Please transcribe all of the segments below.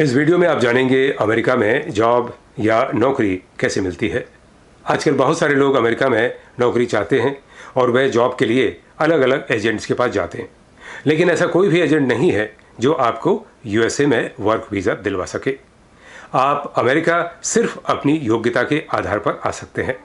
इस वीडियो में आप जानेंगे अमेरिका में जॉब या नौकरी कैसे मिलती है आजकल बहुत सारे लोग अमेरिका में नौकरी चाहते हैं और वह जॉब के लिए अलग अलग एजेंट्स के पास जाते हैं लेकिन ऐसा कोई भी एजेंट नहीं है जो आपको यूएसए में वर्क वीज़ा दिलवा सके आप अमेरिका सिर्फ अपनी योग्यता के आधार पर आ सकते हैं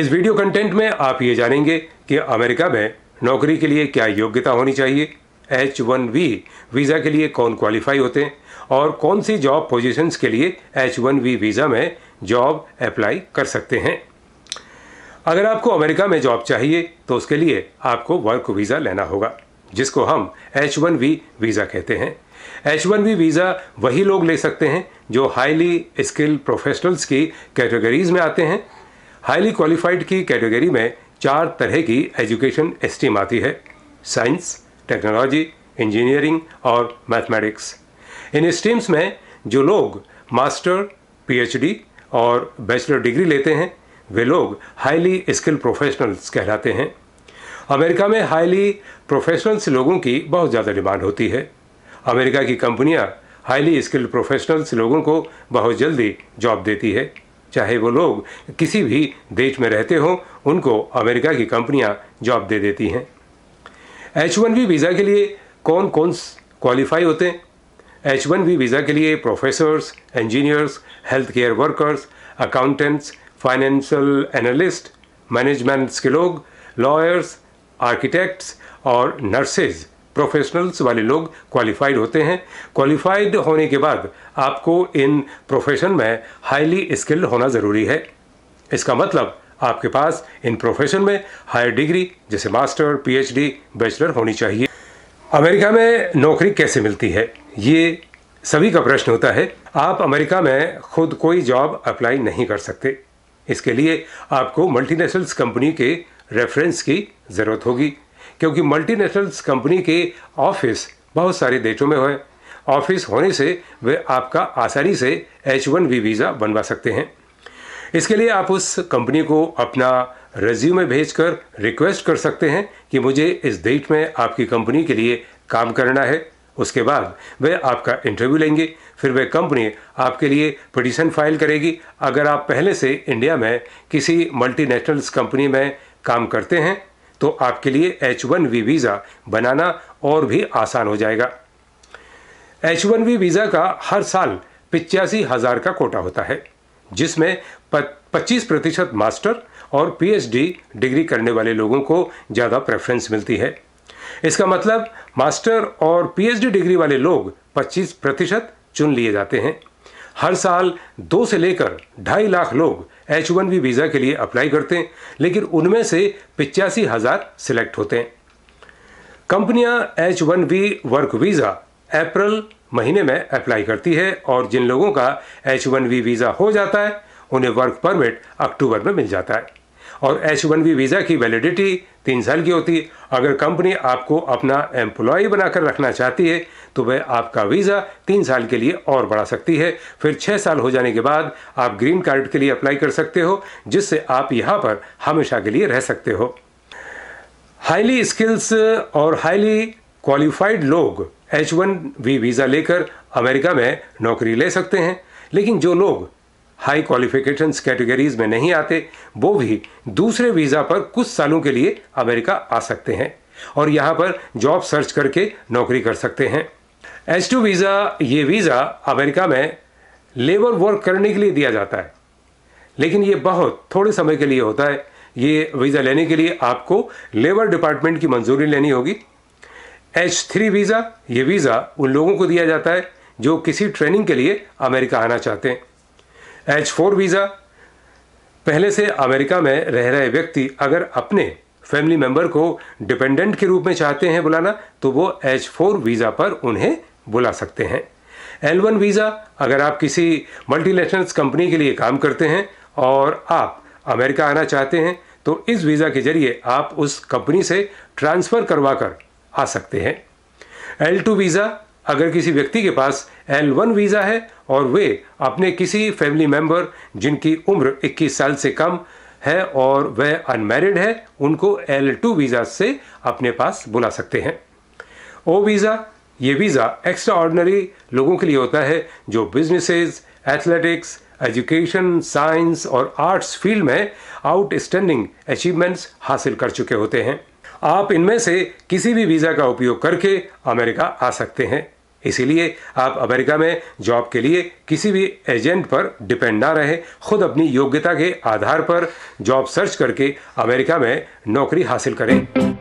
इस वीडियो कंटेंट में आप ये जानेंगे कि अमेरिका में नौकरी के लिए क्या योग्यता होनी चाहिए एच वन वी वीज़ा के लिए कौन क्वालिफाई होते हैं और कौन सी जॉब पोजीशंस के लिए एच वन वी वीज़ा में जॉब अप्लाई कर सकते हैं अगर आपको अमेरिका में जॉब चाहिए तो उसके लिए आपको वर्क वीज़ा लेना होगा जिसको हम एच वन वी वीज़ा कहते हैं एच वन वी वीज़ा वही लोग ले सकते हैं जो हाईली स्किल प्रोफेशनल्स की कैटेगरीज में आते हैं हाईली क्वालिफाइड की कैटेगरी में चार तरह की एजुकेशन स्ट्रीम आती है साइंस टेक्नोलॉजी इंजीनियरिंग और मैथमेटिक्स इन स्ट्रीम्स में जो लोग मास्टर पीएचडी और बैचलर डिग्री लेते हैं वे लोग हाईली स्किल प्रोफेशनल्स कहलाते हैं अमेरिका में हाईली प्रोफेशनल्स लोगों की बहुत ज़्यादा डिमांड होती है अमेरिका की कंपनियां हाईली स्किल्ड प्रोफेशनल्स लोगों को बहुत जल्दी जॉब देती है चाहे वो लोग किसी भी देश में रहते हों उनको अमेरिका की कंपनियां जॉब दे देती हैं एच वन बी वीज़ा के लिए कौन कौन क्वालिफाई होते हैं एच वन बी वीज़ा के लिए professors engineers health care workers accountants financial analyst managements के लोग लॉयर्स आर्किटेक्ट्स और नर्सेज प्रोफेशनल्स वाले लोग क्वालिफाइड होते हैं क्वालिफाइड होने के बाद आपको इन प्रोफेशन में हाईली स्किल्ड होना ज़रूरी है इसका मतलब आपके पास इन प्रोफेशन में हायर डिग्री जैसे मास्टर पीएचडी बैचलर होनी चाहिए अमेरिका में नौकरी कैसे मिलती है ये सभी का प्रश्न होता है आप अमेरिका में खुद कोई जॉब अप्लाई नहीं कर सकते इसके लिए आपको मल्टीनेशनल्स कंपनी के रेफरेंस की ज़रूरत होगी क्योंकि मल्टीनेशनल्स कंपनी के ऑफिस बहुत सारे देशों में हैं ऑफिस होने से वे आपका आसानी से एच वन वी वीज़ा बनवा सकते हैं इसके लिए आप उस कंपनी को अपना रेज्यूमे भेजकर रिक्वेस्ट कर सकते हैं कि मुझे इस डेट में आपकी कंपनी के लिए काम करना है उसके बाद वे आपका इंटरव्यू लेंगे फिर वे कंपनी आपके लिए पटिशन फाइल करेगी अगर आप पहले से इंडिया में किसी मल्टीनेशनल्स कंपनी में काम करते हैं तो आपके लिए एच वन वी वीज़ा बनाना और भी आसान हो जाएगा एच वन वी वीज़ा का हर साल पिचासी हज़ार का कोटा होता है जिसमें 25 प्रतिशत मास्टर और पीएचडी डिग्री करने वाले लोगों को ज़्यादा प्रेफरेंस मिलती है इसका मतलब मास्टर और पीएचडी डिग्री वाले लोग 25 प्रतिशत चुन लिए जाते हैं हर साल दो से लेकर ढाई लाख लोग एच वन वी वीज़ा के लिए अप्लाई करते हैं लेकिन उनमें से पिचासी हज़ार सिलेक्ट होते हैं कंपनियां H one B work visa April महीने में अप्लाई करती है और जिन लोगों का एच वन वी वीज़ा हो जाता है उन्हें वर्क परमिट अक्टूबर में मिल जाता है और एच वन वी वीज़ा की वैलिडिटी तीन साल की होती है अगर कंपनी आपको अपना एम्प्लॉय बनाकर रखना चाहती है तो वह आपका वीज़ा तीन साल के लिए और बढ़ा सकती है फिर छः साल हो जाने के बाद आप ग्रीन कार्ड के लिए अप्लाई कर सकते हो जिससे आप यहाँ पर हमेशा के लिए रह सकते हो हाईली स्किल्स और हाईली क्वालिफाइड लोग एच वन वी वीज़ा लेकर अमेरिका में नौकरी ले सकते हैं लेकिन जो लोग हाई क्वालिफिकेशन कैटेगरीज में नहीं आते वो भी दूसरे वीज़ा पर कुछ सालों के लिए अमेरिका आ सकते हैं और यहाँ पर जॉब सर्च करके नौकरी कर सकते हैं एच टू वीज़ा ये वीज़ा अमेरिका में लेबर वर्क करने के लिए दिया जाता है लेकिन ये बहुत थोड़े समय के लिए होता है ये वीज़ा लेने के लिए आपको लेबर डिपार्टमेंट की मंजूरी लेनी होगी एच थ्री वीज़ा ये वीज़ा उन लोगों को दिया जाता है जो किसी ट्रेनिंग के लिए अमेरिका आना चाहते हैं एच फोर वीज़ा पहले से अमेरिका में रह रहे व्यक्ति अगर अपने फैमिली मेंबर को डिपेंडेंट के रूप में चाहते हैं बुलाना तो वो एच फोर वीज़ा पर उन्हें बुला सकते हैं एल वन वीज़ा अगर आप किसी मल्टीनेशनल कंपनी के लिए काम करते हैं और आप अमेरिका आना चाहते हैं तो इस वीज़ा के जरिए आप उस कंपनी से ट्रांसफ़र करवा कर आ सकते हैं एल टू वीज़ा अगर किसी व्यक्ति के पास एल वन वीज़ा है और वे अपने किसी फैमिली मेंबर जिनकी उम्र 21 साल से कम है और वह अनमेरिड है उनको एल टू वीज़ा से अपने पास बुला सकते हैं ओ वीज़ा ये वीज़ा एक्स्ट्रा ऑर्डनरी लोगों के लिए होता है जो बिजनेसेस एथलेटिक्स एजुकेशन साइंस और आर्ट्स फील्ड में आउटस्टैंडिंग अचीवमेंट्स हासिल कर चुके होते हैं आप इनमें से किसी भी वीज़ा का उपयोग करके अमेरिका आ सकते हैं इसीलिए आप अमेरिका में जॉब के लिए किसी भी एजेंट पर डिपेंड ना रहे खुद अपनी योग्यता के आधार पर जॉब सर्च करके अमेरिका में नौकरी हासिल करें